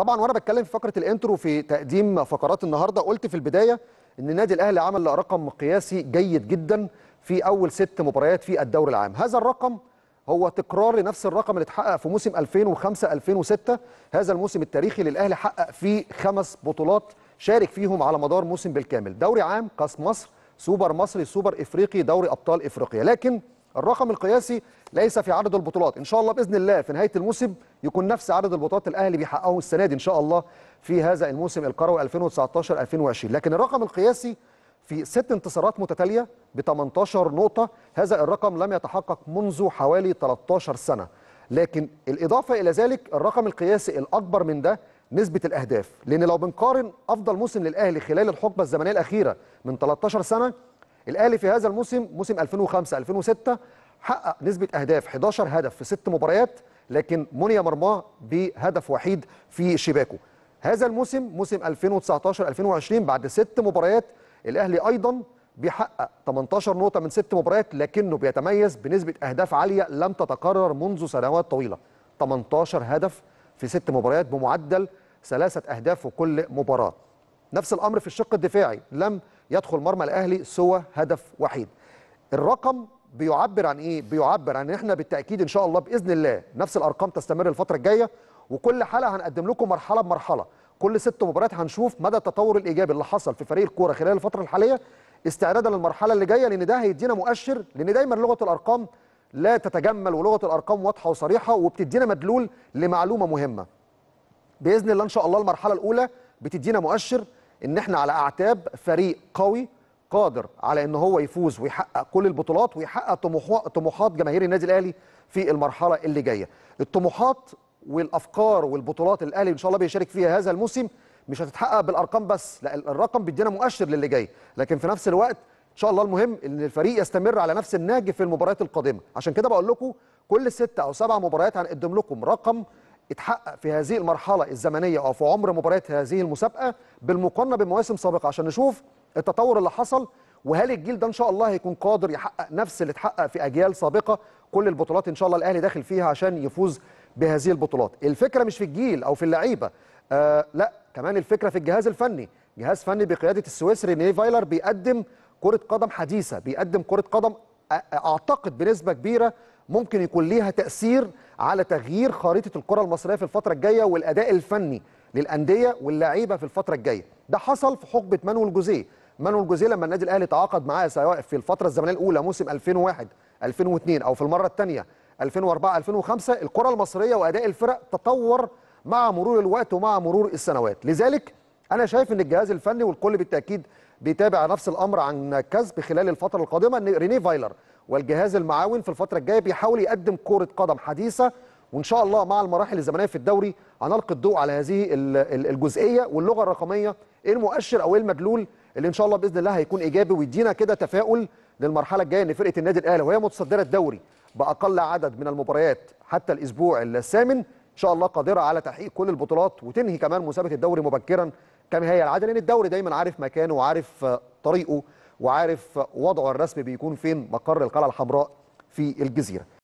طبعا وانا بتكلم في فقره الانترو في تقديم فقرات النهارده قلت في البدايه ان النادي الاهلي عمل رقم قياسي جيد جدا في اول ست مباريات في الدوري العام هذا الرقم هو تكرار لنفس الرقم اللي اتحقق في موسم 2005 2006 هذا الموسم التاريخي للاهلي حقق فيه خمس بطولات شارك فيهم على مدار موسم بالكامل دوري عام كاس مصر سوبر مصري سوبر افريقي دوري ابطال افريقيا لكن الرقم القياسي ليس في عدد البطولات ان شاء الله باذن الله في نهايه الموسم يكون نفس عدد البطولات الاهلي بيحققه السنه دي ان شاء الله في هذا الموسم القروي 2019 2020 لكن الرقم القياسي في ست انتصارات متتاليه ب 18 نقطه هذا الرقم لم يتحقق منذ حوالي 13 سنه لكن الاضافه الى ذلك الرقم القياسي الاكبر من ده نسبه الاهداف لان لو بنقارن افضل موسم للاهلي خلال الحقبه الزمنيه الاخيره من 13 سنه الاهلي في هذا الموسم موسم 2005 2006 حقق نسبه اهداف 11 هدف في ست مباريات لكن مني مرماه بهدف وحيد في شباكه هذا الموسم موسم 2019 2020 بعد ست مباريات الاهلي ايضا بيحقق 18 نقطه من ست مباريات لكنه بيتميز بنسبه اهداف عاليه لم تتكرر منذ سنوات طويله 18 هدف في ست مباريات بمعدل ثلاثه اهداف في كل مباراه نفس الامر في الشق الدفاعي لم يدخل مرمى الاهلي سوى هدف وحيد الرقم بيعبر عن ايه بيعبر عن ان احنا بالتاكيد ان شاء الله باذن الله نفس الارقام تستمر الفتره الجايه وكل حلقه هنقدم لكم مرحله بمرحله كل ست مباريات هنشوف مدى التطور الايجابي اللي حصل في فريق الكوره خلال الفتره الحاليه استعدادا للمرحله اللي جايه لان ده هيدينا مؤشر لان دايما لغه الارقام لا تتجمل ولغه الارقام واضحه وصريحه وبتدينا مدلول لمعلومه مهمه باذن الله ان شاء الله المرحله الاولى بتدينا مؤشر ان احنا على اعتاب فريق قوي قادر على ان هو يفوز ويحقق كل البطولات ويحقق طموحات جماهير النادي الاهلي في المرحله اللي جايه الطموحات والافكار والبطولات الاهلي ان شاء الله بيشارك فيها هذا الموسم مش هتتحقق بالارقام بس لا الرقم بيدينا مؤشر للي جاي لكن في نفس الوقت ان شاء الله المهم ان الفريق يستمر على نفس النهج في المباريات القادمه عشان كده بقول لكم كل ست او سبع مباريات هنقدم لكم رقم اتحقق في هذه المرحله الزمنيه او في عمر مباريات هذه المسابقه بالمقارنه بمواسم سابقه عشان نشوف التطور اللي حصل وهل الجيل ده ان شاء الله هيكون قادر يحقق نفس اللي اتحقق في اجيال سابقه كل البطولات ان شاء الله الاهلي داخل فيها عشان يفوز بهذه البطولات الفكره مش في الجيل او في اللعيبه آه لا كمان الفكره في الجهاز الفني جهاز فني بقياده السويسري نيه فايلر بيقدم كره قدم حديثه بيقدم كره قدم اعتقد بنسبه كبيره ممكن يكون ليها تاثير على تغيير خريطه الكره المصريه في الفتره الجايه والاداء الفني للانديه واللعيبه في الفتره الجايه ده حصل في حقبه مانويل جوزيه مانويل جوزيه لما النادي الاهلي تعاقد معاه سواء في الفتره الزمنيه الاولى موسم 2001 2002 او في المره الثانيه 2004 2005 الكره المصريه واداء الفرق تطور مع مرور الوقت ومع مرور السنوات لذلك انا شايف ان الجهاز الفني والكل بالتاكيد بيتابع نفس الامر عن كذب خلال الفتره القادمه ان ريني فايلر والجهاز المعاون في الفترة الجاية بيحاول يقدم كرة قدم حديثة وإن شاء الله مع المراحل الزمنية في الدوري هنلقي الضوء على هذه الجزئية واللغة الرقمية إيه المؤشر أو إيه المدلول اللي إن شاء الله بإذن الله هيكون إيجابي ويدينا كده تفاؤل للمرحلة الجاية إن فرقة النادي الأهلي وهي متصدرة الدوري بأقل عدد من المباريات حتى الأسبوع الثامن إن شاء الله قادرة على تحقيق كل البطولات وتنهي كمان مسابقة الدوري مبكرا كما هي العادة لأن الدوري دايما عارف مكانه وعارف طريقه وعارف وضعه الرسمي بيكون فين مقر القلعه الحمراء في الجزيره